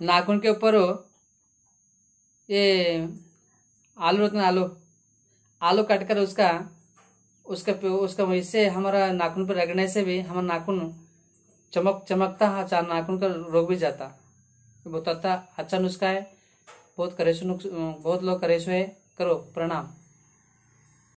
नाखून के ऊपर ये आलू रखना आलू आलू काट कर उसका उसका उसका इससे हमारा नाखून पर रगड़ने से भी हमारा नाखून चमक चमकता है अच्छा नाखून का रोग भी जाता बहुत अच्छा अच्छा नुस्खा है बहुत करे बहुत लोग करेसु है करो प्रणाम